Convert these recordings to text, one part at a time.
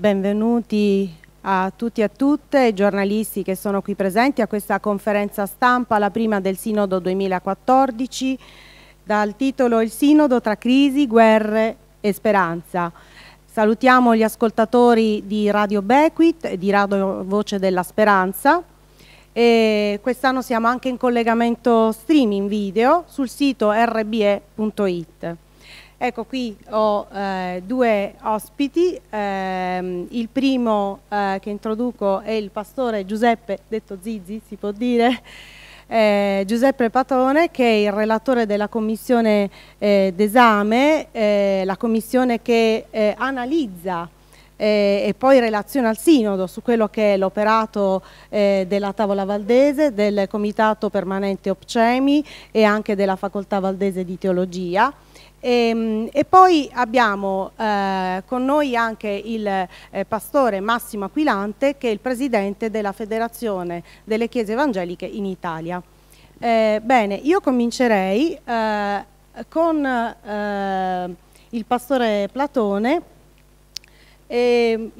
Benvenuti a tutti e a tutte i giornalisti che sono qui presenti a questa conferenza stampa, la prima del Sinodo 2014, dal titolo Il Sinodo tra crisi, guerre e speranza. Salutiamo gli ascoltatori di Radio Bequit e di Radio Voce della Speranza. Quest'anno siamo anche in collegamento streaming video sul sito rbe.it. Ecco qui ho eh, due ospiti, eh, il primo eh, che introduco è il pastore Giuseppe, detto Zizzi si può dire, eh, Giuseppe Patone che è il relatore della commissione eh, d'esame, eh, la commissione che analizza e poi relaziona al sinodo su quello che è l'operato eh, della Tavola Valdese, del Comitato Permanente Opcemi e anche della Facoltà Valdese di Teologia. E, ehm, e, poi abbiamo eh, con noi anche il eh, pastore Massimo Aquilante che è il presidente della Federazione delle Chiese Evangeliche in Italia. Eh, bene, io comincerei eh, con eh, il pastore Platone e ehm,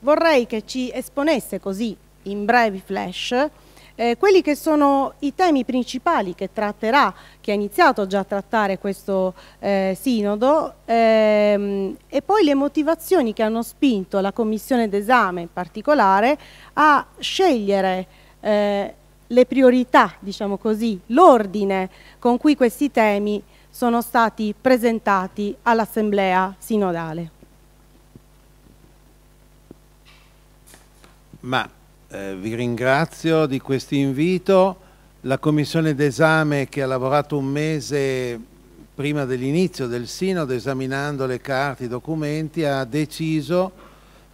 vorrei che ci esponesse così in brevi flash eh, quelli che sono i temi principali che tratterà, che ha iniziato già a trattare questo eh, sinodo ehm, e poi le motivazioni che hanno spinto la Commissione d'esame in particolare a scegliere eh, le priorità, diciamo così, l'ordine con cui questi temi sono stati presentati all'Assemblea sinodale. Ma eh, vi ringrazio di questo invito. La commissione d'esame che ha lavorato un mese prima dell'inizio del sinodo esaminando le carte, i documenti, ha deciso,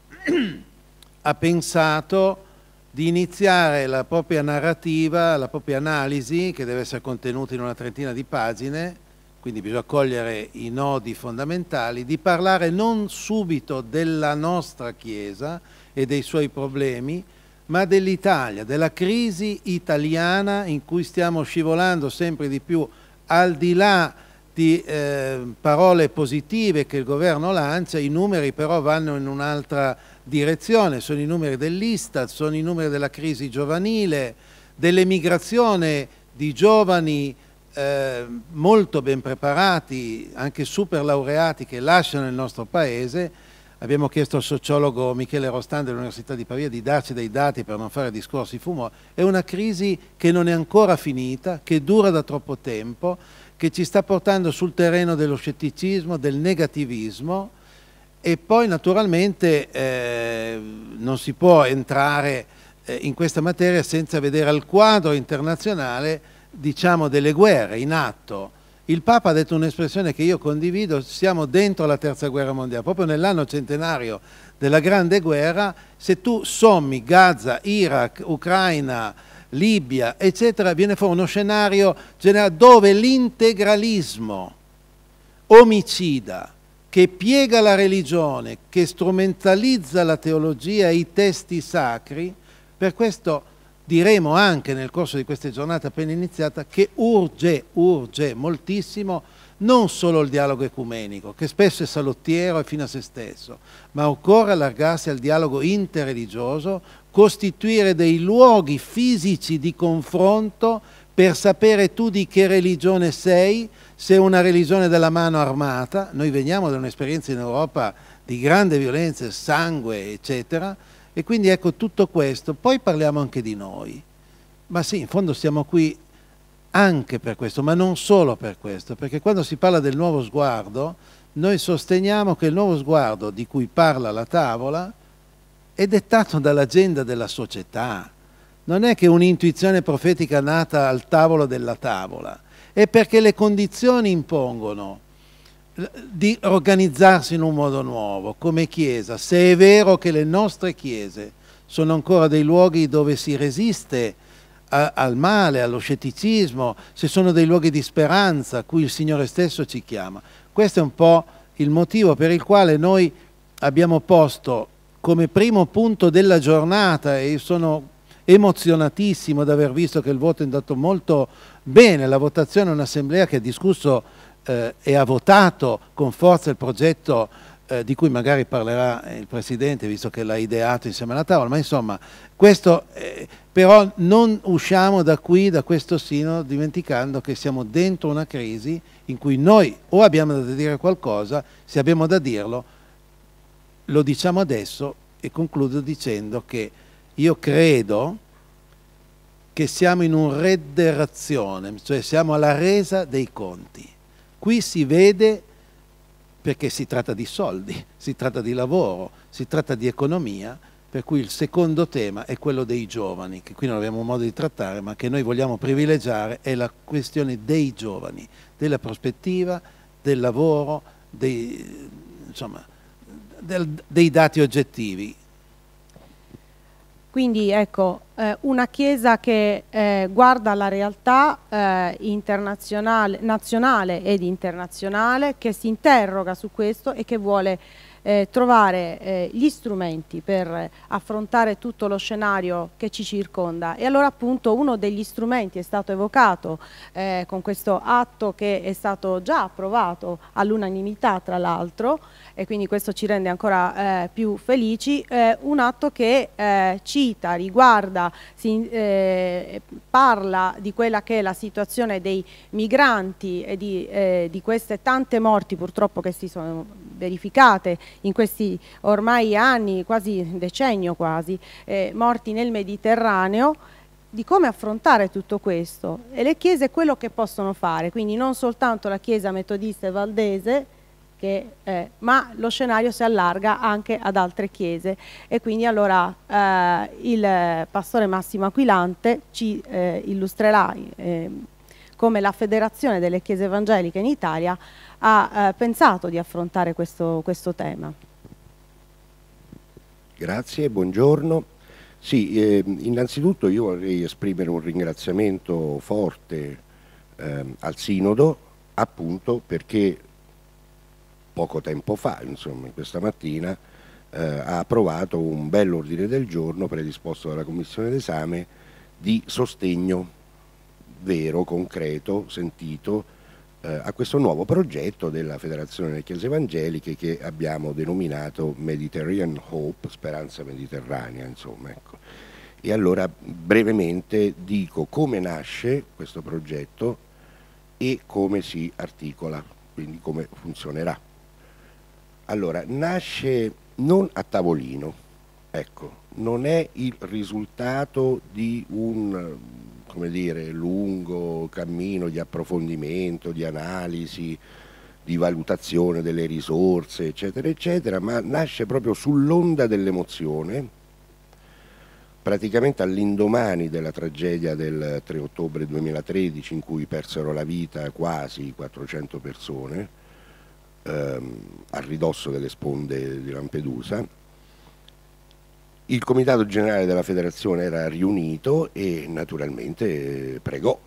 ha pensato di iniziare la propria narrativa, la propria analisi, che deve essere contenuta in una trentina di pagine, quindi bisogna cogliere i nodi fondamentali, di parlare non subito della nostra Chiesa e dei suoi problemi, ma dell'Italia, della crisi italiana in cui stiamo scivolando sempre di più al di là di eh, parole positive che il governo lancia, i numeri però vanno in un'altra direzione, sono i numeri dell'Istat, sono i numeri della crisi giovanile, dell'emigrazione di giovani eh, molto ben preparati, anche super laureati che lasciano il nostro paese Abbiamo chiesto al sociologo Michele Rostand dell'Università di Pavia di darci dei dati per non fare discorsi fumo. È una crisi che non è ancora finita, che dura da troppo tempo, che ci sta portando sul terreno dello scetticismo, del negativismo e poi naturalmente eh, non si può entrare eh, in questa materia senza vedere al quadro internazionale diciamo, delle guerre in atto il Papa ha detto un'espressione che io condivido, siamo dentro la terza guerra mondiale, proprio nell'anno centenario della Grande Guerra, se tu sommi Gaza, Iraq, Ucraina, Libia, eccetera, viene fuori uno scenario dove l'integralismo omicida che piega la religione, che strumentalizza la teologia e i testi sacri, per questo diremo anche nel corso di questa giornata appena iniziata che urge, urge moltissimo non solo il dialogo ecumenico, che spesso è salottiero e fino a se stesso, ma occorre allargarsi al dialogo interreligioso, costituire dei luoghi fisici di confronto per sapere tu di che religione sei, se è una religione della mano armata, noi veniamo da un'esperienza in Europa di grande violenza, sangue, eccetera, e quindi ecco tutto questo. Poi parliamo anche di noi. Ma sì, in fondo siamo qui anche per questo, ma non solo per questo, perché quando si parla del nuovo sguardo, noi sosteniamo che il nuovo sguardo di cui parla la tavola è dettato dall'agenda della società. Non è che un'intuizione profetica nata al tavolo della tavola, è perché le condizioni impongono di organizzarsi in un modo nuovo come Chiesa. Se è vero che le nostre Chiese sono ancora dei luoghi dove si resiste a, al male, allo scetticismo, se sono dei luoghi di speranza a cui il Signore stesso ci chiama, questo è un po' il motivo per il quale noi abbiamo posto come primo punto della giornata e sono emozionatissimo di aver visto che il voto è andato molto bene, la votazione è un'assemblea che ha discusso eh, e ha votato con forza il progetto eh, di cui magari parlerà il Presidente, visto che l'ha ideato insieme alla tavola, ma insomma, questo, eh, però non usciamo da qui, da questo sino, dimenticando che siamo dentro una crisi in cui noi o abbiamo da dire qualcosa, se abbiamo da dirlo, lo diciamo adesso e concludo dicendo che io credo che siamo in un redderazione, cioè siamo alla resa dei conti. Qui si vede perché si tratta di soldi, si tratta di lavoro, si tratta di economia, per cui il secondo tema è quello dei giovani, che qui non abbiamo modo di trattare, ma che noi vogliamo privilegiare, è la questione dei giovani, della prospettiva, del lavoro, dei, insomma, del, dei dati oggettivi. Quindi ecco, eh, una Chiesa che eh, guarda la realtà eh, nazionale ed internazionale, che si interroga su questo e che vuole eh, trovare eh, gli strumenti per affrontare tutto lo scenario che ci circonda e allora appunto uno degli strumenti è stato evocato eh, con questo atto che è stato già approvato all'unanimità tra l'altro e quindi questo ci rende ancora eh, più felici, eh, un atto che eh, cita, riguarda, si, parla di quella che è la situazione dei migranti e di, di queste tante morti purtroppo che si sono verificate in questi ormai anni, quasi decennio quasi, eh, morti nel Mediterraneo, di come affrontare tutto questo e le chiese quello che possono fare, quindi non soltanto la chiesa metodista e valdese, che, eh, ma lo scenario si allarga anche ad altre chiese e quindi allora eh, il pastore Massimo Aquilante ci eh, illustrerà eh, come la Federazione delle Chiese Evangeliche in Italia ha eh, pensato di affrontare questo, questo tema. Grazie, buongiorno. Sì, eh, innanzitutto io vorrei esprimere un ringraziamento forte eh, al Sinodo appunto perché poco tempo fa, insomma questa mattina, eh, ha approvato un bell'ordine del giorno predisposto dalla Commissione d'esame di sostegno vero, concreto, sentito eh, a questo nuovo progetto della Federazione delle Chiese Evangeliche che abbiamo denominato Mediterranean Hope, speranza mediterranea, insomma. Ecco. E allora brevemente dico come nasce questo progetto e come si articola, quindi come funzionerà. Allora, nasce non a tavolino, ecco, non è il risultato di un come dire, lungo cammino di approfondimento, di analisi, di valutazione delle risorse, eccetera, eccetera, ma nasce proprio sull'onda dell'emozione, praticamente all'indomani della tragedia del 3 ottobre 2013 in cui persero la vita quasi 400 persone ehm, a ridosso delle sponde di Lampedusa il comitato generale della federazione era riunito e naturalmente pregò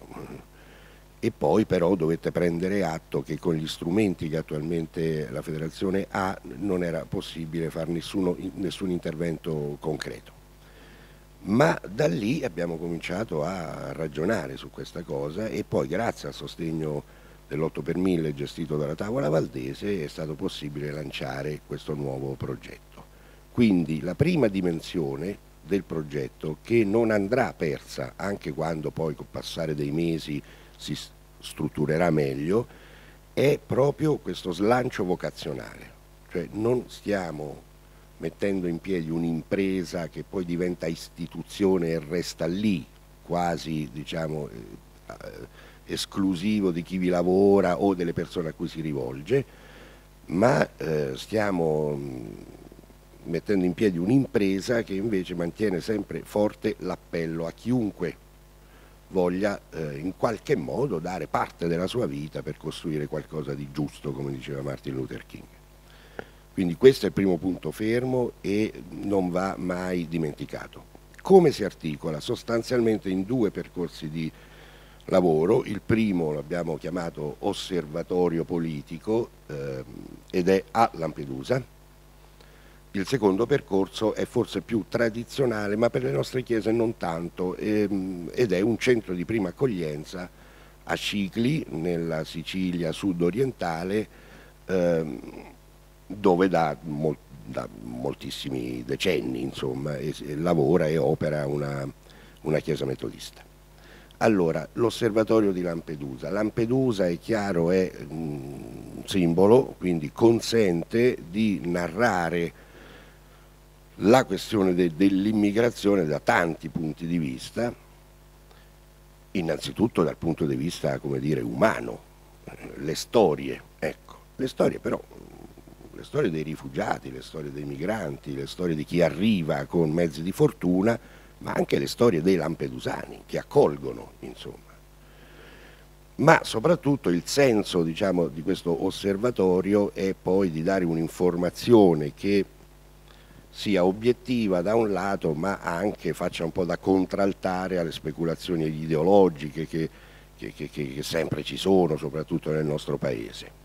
e poi però dovette prendere atto che con gli strumenti che attualmente la federazione ha non era possibile fare nessuno, nessun intervento concreto. Ma da lì abbiamo cominciato a ragionare su questa cosa e poi grazie al sostegno dell'8 per 1000 gestito dalla Tavola Valdese è stato possibile lanciare questo nuovo progetto. Quindi la prima dimensione del progetto che non andrà persa anche quando poi col passare dei mesi si strutturerà meglio è proprio questo slancio vocazionale, cioè non stiamo mettendo in piedi un'impresa che poi diventa istituzione e resta lì, quasi diciamo, eh, eh, esclusivo di chi vi lavora o delle persone a cui si rivolge, ma eh, stiamo mettendo in piedi un'impresa che invece mantiene sempre forte l'appello a chiunque voglia eh, in qualche modo dare parte della sua vita per costruire qualcosa di giusto, come diceva Martin Luther King. Quindi questo è il primo punto fermo e non va mai dimenticato. Come si articola? Sostanzialmente in due percorsi di lavoro, il primo l'abbiamo chiamato osservatorio politico ehm, ed è a Lampedusa, il secondo percorso è forse più tradizionale, ma per le nostre chiese non tanto, ehm, ed è un centro di prima accoglienza a Cicli, nella Sicilia sud-orientale, ehm, dove da, mol da, moltissimi decenni insomma, e lavora e opera una, una chiesa metodista. Allora, l'osservatorio di Lampedusa. Lampedusa è chiaro, è mm, un simbolo, quindi consente di narrare la questione de, dell'immigrazione da tanti punti di vista, innanzitutto dal punto di vista dire, umano, eh, le storie, ecco, le storie però, mm, le storie dei rifugiati, le storie dei migranti, le storie di chi arriva con mezzi di fortuna, ma anche le storie dei lampedusani che accolgono, insomma. Ma soprattutto il senso diciamo, di questo osservatorio è poi di dare un'informazione che sia obiettiva da un lato ma anche faccia un po' da contraltare alle speculazioni ideologiche che, che, che, che sempre ci sono, soprattutto nel nostro Paese.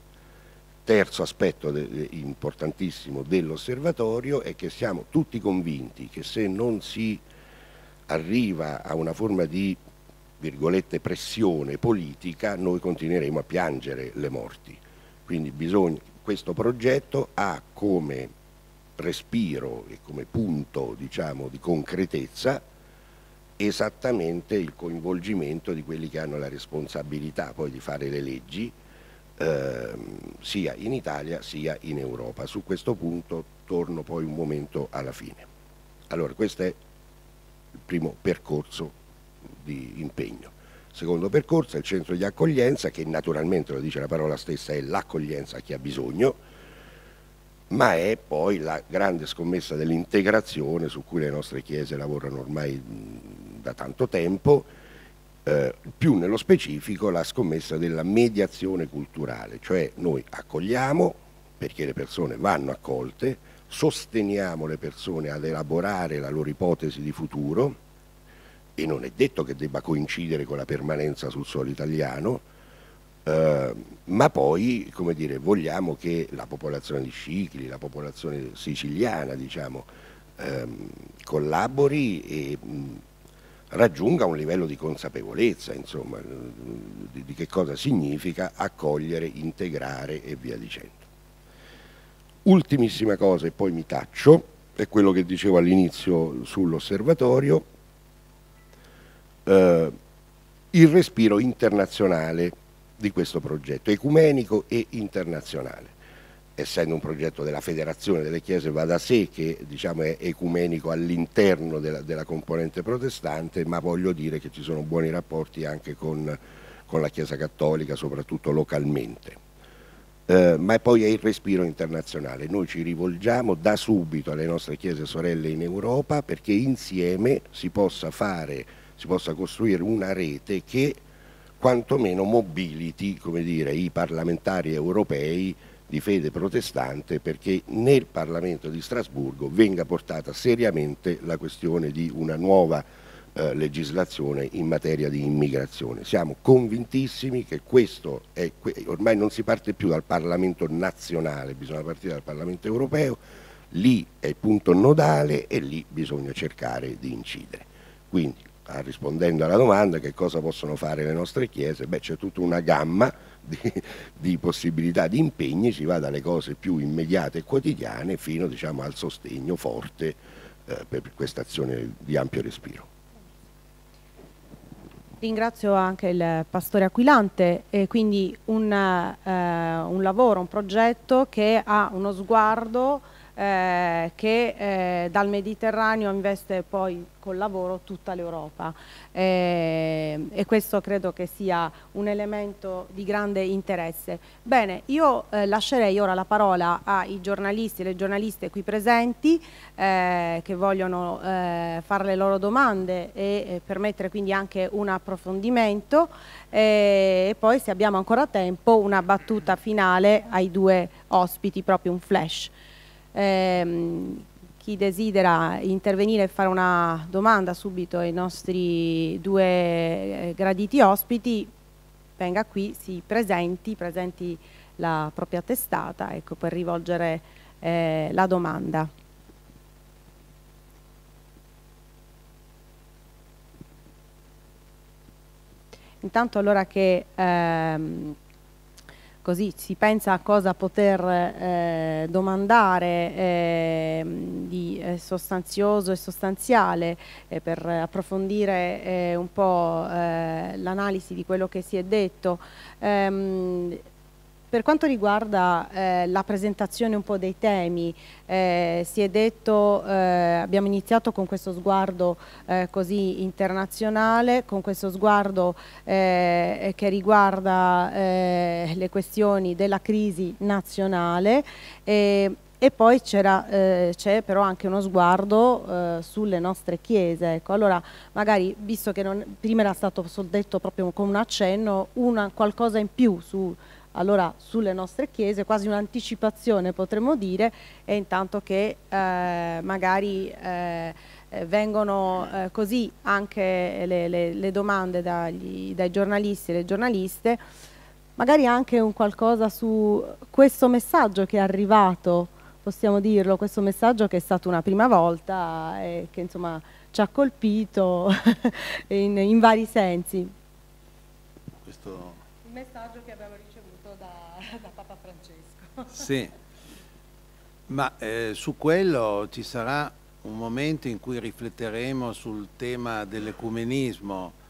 Terzo aspetto de, importantissimo dell'osservatorio è che siamo tutti convinti che se non si arriva a una forma di virgolette, pressione politica, noi continueremo a piangere le morti. Quindi bisogna, questo progetto ha come respiro e come punto diciamo, di concretezza esattamente il coinvolgimento di quelli che hanno la responsabilità poi di fare le leggi ehm, sia in Italia sia in Europa. Su questo punto torno poi un momento alla fine. Allora questo è il primo percorso di impegno. Secondo percorso è il centro di accoglienza che naturalmente, lo dice la parola stessa, è l'accoglienza a chi ha bisogno, ma è poi la grande scommessa dell'integrazione su cui le nostre chiese lavorano ormai da tanto tempo, eh, più nello specifico la scommessa della mediazione culturale, cioè noi accogliamo perché le persone vanno accolte, sosteniamo le persone ad elaborare la loro ipotesi di futuro e non è detto che debba coincidere con la permanenza sul suolo italiano, eh, ma poi dire, vogliamo che la popolazione di Scicli, la popolazione siciliana diciamo, ehm, collabori e mh, raggiunga un livello di consapevolezza insomma, di, di che cosa significa accogliere, integrare e via dicendo. Ultimissima cosa e poi mi taccio, è quello che dicevo all'inizio sull'osservatorio, eh, il respiro internazionale di questo progetto ecumenico e internazionale essendo un progetto della federazione delle chiese va da sé che diciamo, è ecumenico all'interno della, della, componente protestante ma voglio dire che ci sono buoni rapporti anche con, con la chiesa cattolica soprattutto localmente eh, ma poi è il respiro internazionale noi ci rivolgiamo da subito alle nostre chiese sorelle in Europa perché insieme si possa fare si possa costruire una rete che quantomeno mobiliti dire, i parlamentari europei di fede protestante perché nel Parlamento di Strasburgo venga portata seriamente la questione di una nuova eh, legislazione in materia di immigrazione. Siamo convintissimi che questo è, ormai non si parte più dal Parlamento nazionale, bisogna partire dal Parlamento europeo, lì è il punto nodale e lì bisogna cercare di incidere. Quindi Ah, rispondendo alla domanda che cosa possono fare le nostre chiese, beh c'è tutta una gamma di, di, possibilità di impegni, si va dalle cose più immediate e quotidiane fino diciamo, al sostegno forte eh, per questa azione di ampio respiro. Ringrazio anche il pastore Aquilante, e quindi un, eh, un lavoro, un progetto che ha uno sguardo eh, che eh, dal Mediterraneo investe poi col lavoro tutta l'Europa eh, e questo credo che sia un elemento di grande interesse. Bene, io eh, lascerei ora la parola ai giornalisti e alle giornaliste qui presenti eh, che vogliono eh, fare le loro domande e permettere quindi anche un approfondimento e poi se abbiamo ancora tempo una battuta finale ai due ospiti, proprio un flash. Ehm, chi desidera intervenire e fare una domanda subito ai nostri due eh, graditi ospiti, venga qui, si presenti, presenti la propria testata, ecco, per rivolgere eh, la domanda. Intanto allora che ehm, così si pensa a cosa poter eh, domandare ehm, eh, di sostanzioso e sostanziale eh, per approfondire eh, un po' eh, l'analisi di quello che si è detto. Ehm, per quanto riguarda eh, la presentazione un po' dei temi, eh, si è detto, eh, abbiamo iniziato con questo sguardo eh, così internazionale, con questo sguardo eh, che riguarda eh, le questioni della crisi nazionale e poi c'è eh, però anche uno sguardo eh, sulle nostre chiese. Ecco. Allora, magari, visto che non, prima era stato detto proprio con un accenno, una, qualcosa in più su, allora sulle nostre chiese, quasi un'anticipazione potremmo dire, e intanto che eh, magari eh, vengono eh, così anche le, le, le domande dagli, dai giornalisti e le giornaliste, magari anche un qualcosa su questo messaggio che è arrivato, possiamo dirlo, questo messaggio che è stato una prima volta e che insomma ci ha colpito in, in vari sensi. Questo... Il messaggio che abbiamo ricevuto da Papa Francesco. Sì, ma eh, su quello ci sarà un momento in cui rifletteremo sul tema dell'ecumenismo.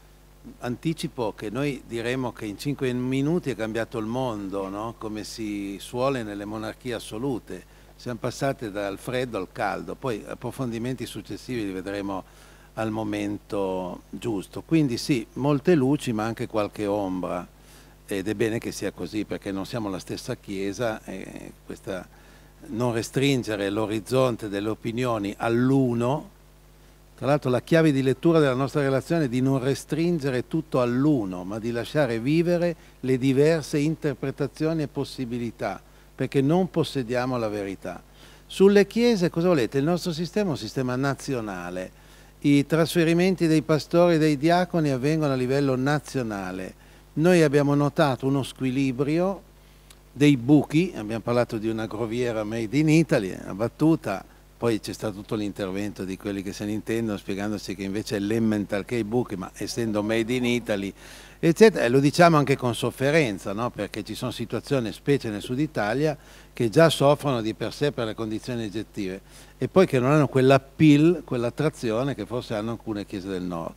Anticipo che noi diremo che in cinque minuti è cambiato il mondo, no? come si suole nelle monarchie assolute. Siamo passati dal freddo al caldo, poi approfondimenti successivi li vedremo al momento giusto. Quindi sì, molte luci ma anche qualche ombra ed è bene che sia così perché non siamo la stessa Chiesa e questa, non restringere l'orizzonte delle opinioni all'uno, tra l'altro la chiave di lettura della nostra relazione è di non restringere tutto all'uno, ma di lasciare vivere le diverse interpretazioni e possibilità, perché non possediamo la verità. Sulle chiese cosa volete? Il nostro sistema è un sistema nazionale, i trasferimenti dei pastori e dei diaconi avvengono a livello nazionale noi abbiamo notato uno squilibrio dei buchi, abbiamo parlato di una groviera made in Italy, abbattuta, poi c'è stato tutto l'intervento di quelli che se ne intendono spiegandosi che invece è l'emmental che i buchi, ma essendo made in Italy, eccetera, e lo diciamo anche con sofferenza, no? perché ci sono situazioni, specie nel sud Italia, che già soffrono di per sé per le condizioni oggettive e poi che non hanno quell'appeal, quell'attrazione che forse hanno alcune chiese del nord.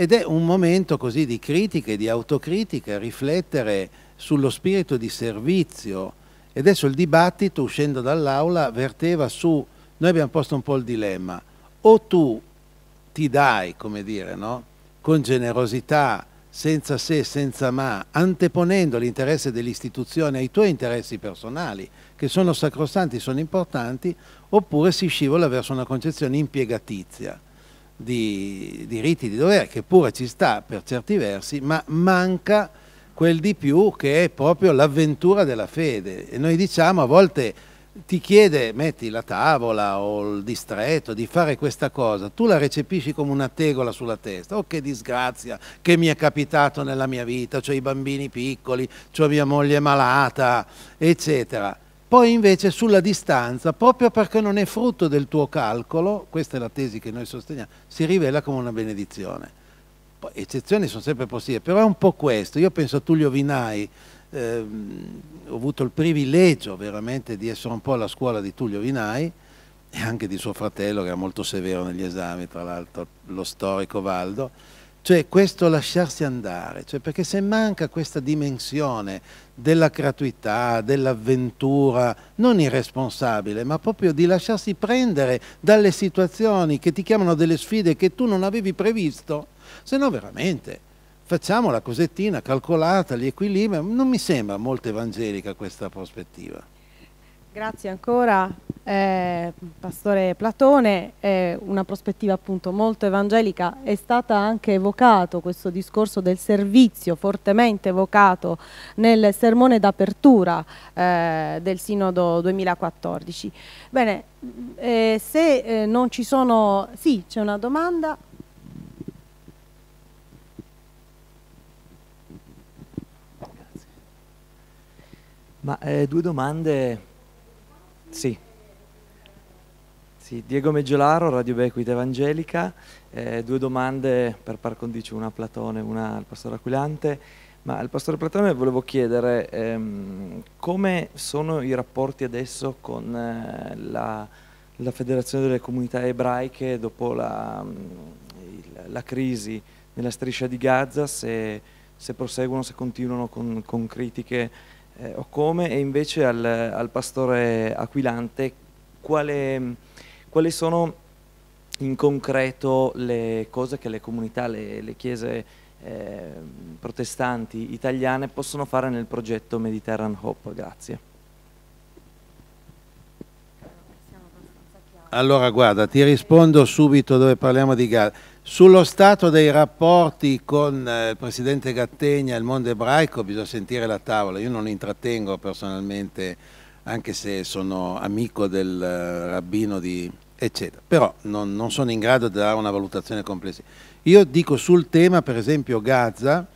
Ed è un momento così di critica e di autocritica, riflettere sullo spirito di servizio. E adesso il dibattito, uscendo dall'aula, verteva su, noi abbiamo posto un po' il dilemma, o tu ti dai, come dire, no? con generosità, senza se, senza ma, anteponendo l'interesse dell'istituzione ai tuoi interessi personali, che sono sacrosanti, sono importanti, oppure si scivola verso una concezione impiegatizia di diritti di dovere, che pure ci sta per certi versi, ma manca quel di più che è proprio l'avventura della fede. E noi diciamo a volte ti chiede, metti la tavola o il distretto di fare questa cosa, tu la recepisci come una tegola sulla testa, oh che disgrazia che mi è capitato nella mia vita, ho i bambini piccoli, ho mia moglie malata, eccetera poi invece sulla distanza, proprio perché non è frutto del tuo calcolo, questa è la tesi che noi sosteniamo, si rivela come una benedizione. Poi, eccezioni sono sempre possibili, però è un po' questo. Io penso a Tullio Vinai, ehm, ho avuto il privilegio veramente di essere un po' alla scuola di Tullio Vinai e anche di suo fratello che era molto severo negli esami, tra l'altro lo storico Valdo cioè questo lasciarsi andare, cioè, perché se manca questa dimensione della gratuità, dell'avventura, non irresponsabile, ma proprio di lasciarsi prendere dalle situazioni che ti chiamano delle sfide che tu non avevi previsto, se no veramente facciamo la cosettina calcolata, gli equilibri, non mi sembra molto evangelica questa prospettiva. Grazie ancora eh, Pastore Platone, eh, una prospettiva appunto molto evangelica, è stato anche evocato questo discorso del servizio, fortemente evocato nel sermone d'apertura eh, del Sinodo 2014. Bene, eh, se eh, non ci sono... Sì, c'è una domanda. Ma, eh, due domande sì. Sì, Diego Meggiolaro, Radio Bequita Evangelica, eh, due domande per par condicio, una a Platone e una al Pastore Aquilante. Ma al Pastore Platone volevo chiedere ehm, come sono i rapporti adesso con eh, la, la, Federazione delle Comunità Ebraiche dopo la, mm, la crisi nella striscia di Gaza, se, se proseguono, se continuano con, con critiche eh, o come e invece al, al pastore Aquilante quale, quali sono in concreto le cose che le comunità, le, le chiese eh, protestanti italiane possono fare nel progetto Mediterranean Hope. Grazie. Allora guarda, ti rispondo subito dove parliamo di Gaza. Sullo stato dei rapporti con eh, il Presidente Gattegna e il mondo ebraico bisogna sentire la tavola, io non intrattengo personalmente anche se sono amico del eh, rabbino di eccetera, però non, non, sono in grado di dare una valutazione complessiva. Io dico sul tema per esempio Gaza,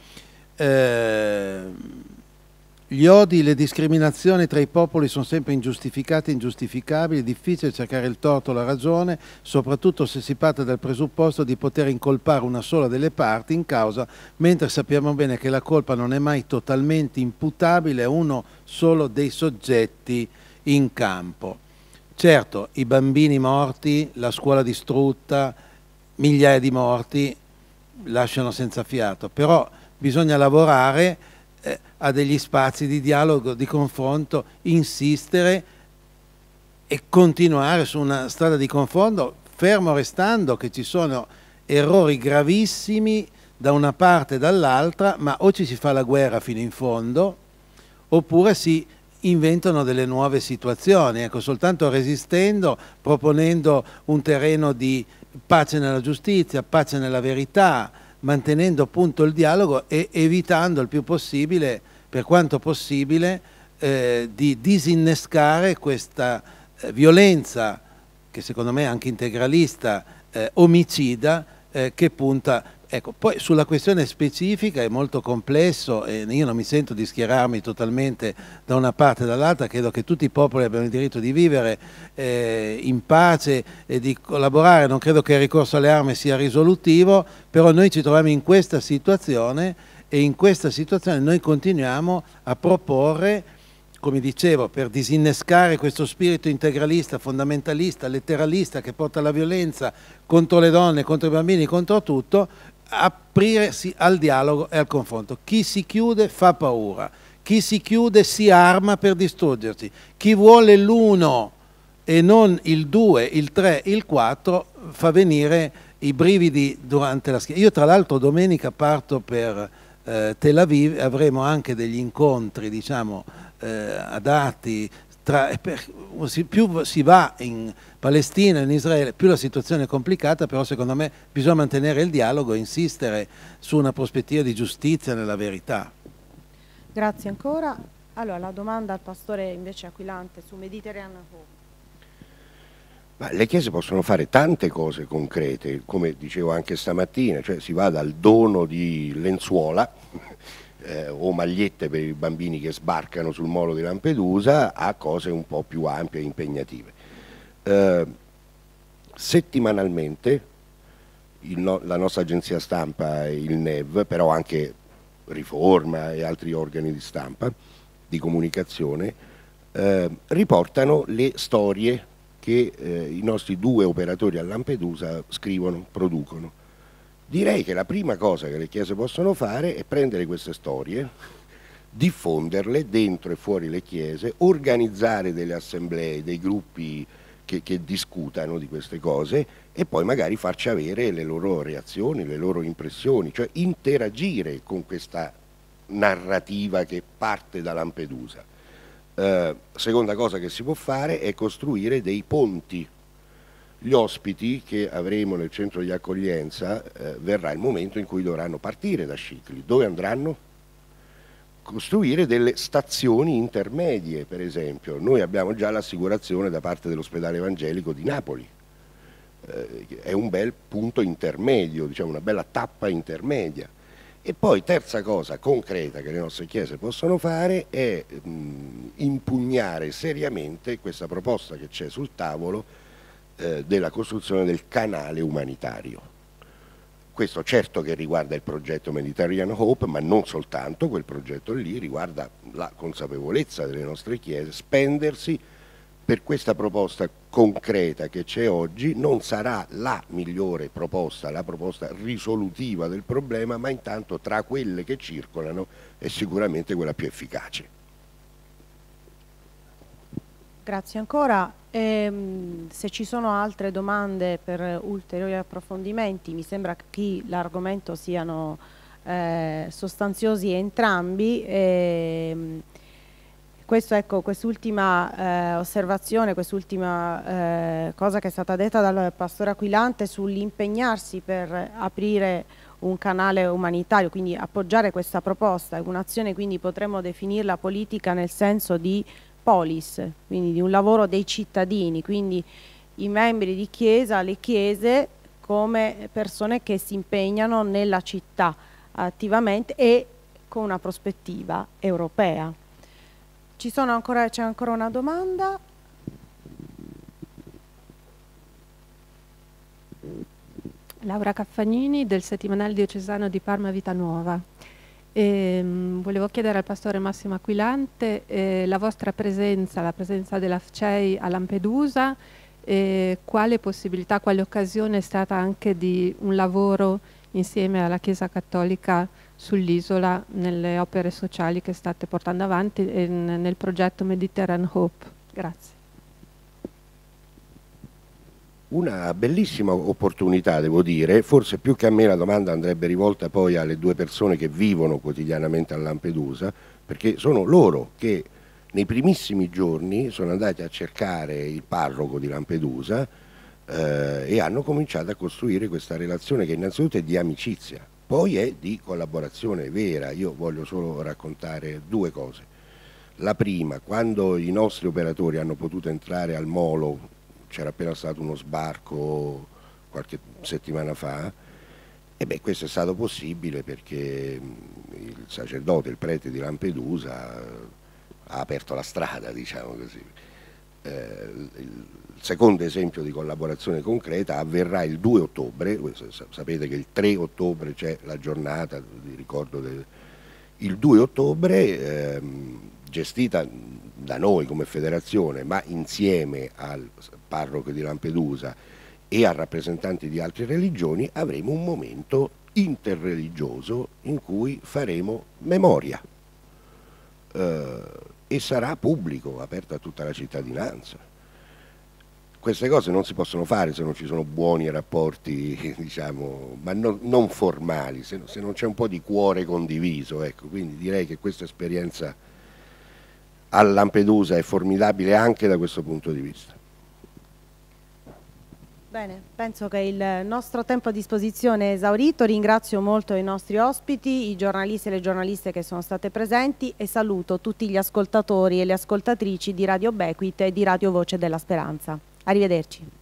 eh, gli odi e le discriminazioni tra i popoli sono sempre ingiustificati e ingiustificabili, è difficile cercare il torto o la ragione, soprattutto se si parte dal presupposto di poter incolpare una sola delle parti in causa, mentre sappiamo bene che la colpa non è mai totalmente imputabile a uno solo dei soggetti in campo. Certo, i bambini morti, la scuola distrutta, migliaia di morti lasciano senza fiato, però bisogna lavorare eh, a degli spazi di dialogo, di confronto, insistere e continuare su una strada di confronto, fermo restando che ci sono errori gravissimi da una parte e dall'altra, ma o ci si fa la guerra fino in fondo, oppure si inventano delle nuove situazioni, ecco, soltanto resistendo, proponendo un terreno di pace nella giustizia, pace nella verità, mantenendo appunto il dialogo e evitando il più possibile, per quanto possibile, eh, di disinnescare questa eh, violenza, che secondo me è anche integralista, eh, omicida, eh, che punta Ecco, poi sulla questione specifica è molto complesso e io non mi sento di schierarmi totalmente da una parte o dall'altra, credo che tutti i popoli abbiano il diritto di vivere eh, in pace e di collaborare, non credo che il ricorso alle armi sia risolutivo, però noi ci troviamo in questa situazione e in questa situazione noi continuiamo a proporre come dicevo, per disinnescare questo spirito integralista, fondamentalista, letteralista che porta alla violenza contro le donne, contro i bambini, contro tutto, aprirsi al dialogo e al confronto. Chi si chiude fa paura, chi si chiude si arma per distruggersi, chi vuole l'uno e non il due, il tre, il quattro fa venire i brividi durante la schiena. Io tra l'altro domenica parto per eh, Tel Aviv, avremo anche degli incontri diciamo, eh, adatti tra, eh, per, più si va in Palestina, in Israele, più la situazione è complicata, però secondo me bisogna mantenere il dialogo e insistere su una prospettiva di giustizia nella verità. Grazie ancora. Allora, la domanda al pastore invece aquilante su Mediterranean Hope. Ma le chiese possono fare tante cose concrete, come dicevo anche stamattina, cioè si va dal dono di lenzuola eh, o magliette per i bambini che sbarcano sul molo di Lampedusa a cose un po' più ampie e impegnative. Eh, settimanalmente no, la nostra agenzia stampa, il NEV, però anche Riforma e altri organi di stampa, di comunicazione, eh, riportano le storie che eh, i nostri due operatori a Lampedusa scrivono, producono Direi che la prima cosa che le chiese possono fare è prendere queste storie, diffonderle dentro e fuori le chiese, organizzare delle assemblee, dei gruppi che, che, discutano di queste cose e poi magari farci avere le loro reazioni, le loro impressioni, cioè interagire con questa narrativa che parte da Lampedusa. Eh, seconda cosa che si può fare è costruire dei ponti gli ospiti che avremo nel centro di accoglienza eh, verrà il momento in cui dovranno partire da Scicli. Dove andranno? Costruire delle stazioni intermedie, per esempio. Noi abbiamo già l'assicurazione da parte dell'ospedale evangelico di Napoli. Eh, è un bel punto intermedio, diciamo una bella tappa intermedia. E poi terza cosa concreta che le nostre chiese possono fare è mh, mm, impugnare seriamente questa proposta che c'è sul tavolo eh, della costruzione del canale umanitario. Questo certo che riguarda il progetto Mediterranean Hope, ma non soltanto quel progetto lì, riguarda la consapevolezza delle nostre chiese, spendersi per questa proposta concreta che c'è oggi non sarà la migliore proposta, la proposta risolutiva del problema, ma intanto tra quelle che circolano è sicuramente quella più efficace. Grazie ancora. E, ehm, se ci sono altre domande per ulteriori approfondimenti, mi sembra che chi l'argomento siano eh, sostanziosi entrambi. E, ehm, questo, ecco, quest'ultima eh, osservazione, quest'ultima eh, cosa che è stata detta dal pastore Aquilante sull'impegnarsi per aprire un canale umanitario, quindi appoggiare questa proposta, un'azione quindi potremmo definirla politica nel senso di polis, quindi di un lavoro dei cittadini, quindi i membri di chiesa, le chiese come persone che si impegnano nella città attivamente e con una prospettiva europea. C'è ancora, ancora una domanda? Laura Caffagnini del settimanale diocesano di Parma Vita Nuova. E, ehm, volevo chiedere al pastore Massimo Aquilante eh, la vostra presenza, la presenza dell'AFCEI a Lampedusa, eh, quale possibilità, quale occasione è stata anche di un lavoro insieme alla Chiesa Cattolica sull'isola nelle opere sociali che state portando avanti e nel progetto Mediterranean Hope. Grazie una bellissima opportunità, devo dire, forse più che a me la domanda andrebbe rivolta poi alle due persone che vivono quotidianamente a Lampedusa, perché sono loro che nei primissimi giorni sono andati a cercare il parroco di Lampedusa eh, e hanno cominciato a costruire questa relazione che innanzitutto è di amicizia, poi è di collaborazione vera. Io voglio solo raccontare due cose. La prima, quando i nostri operatori hanno potuto entrare al molo c'era appena stato uno sbarco qualche settimana fa e beh, questo è stato possibile perché mm, il sacerdote, il prete di Lampedusa ha aperto la strada, diciamo così. Eh, il secondo esempio di collaborazione concreta avverrà il 2 ottobre, sapete che il 3 ottobre c'è la giornata di ricordo del... Il 2 ottobre ehm, gestita da noi come federazione, ma insieme al parroco di Lampedusa e a rappresentanti di altre religioni, avremo un momento interreligioso in cui faremo memoria eh, e sarà pubblico, aperto a tutta la cittadinanza. Queste cose non si possono fare se non ci sono buoni rapporti, diciamo, ma non, non formali, se, se non c'è un po' di cuore condiviso. Ecco. Quindi direi che questa esperienza a Lampedusa è formidabile anche da questo punto di vista. Bene, penso che il nostro tempo a disposizione è esaurito, ringrazio molto i nostri ospiti, i giornalisti e le giornaliste che sono state presenti e saluto tutti gli ascoltatori e le ascoltatrici di Radio Bequit e di Radio Voce della Speranza. Arrivederci.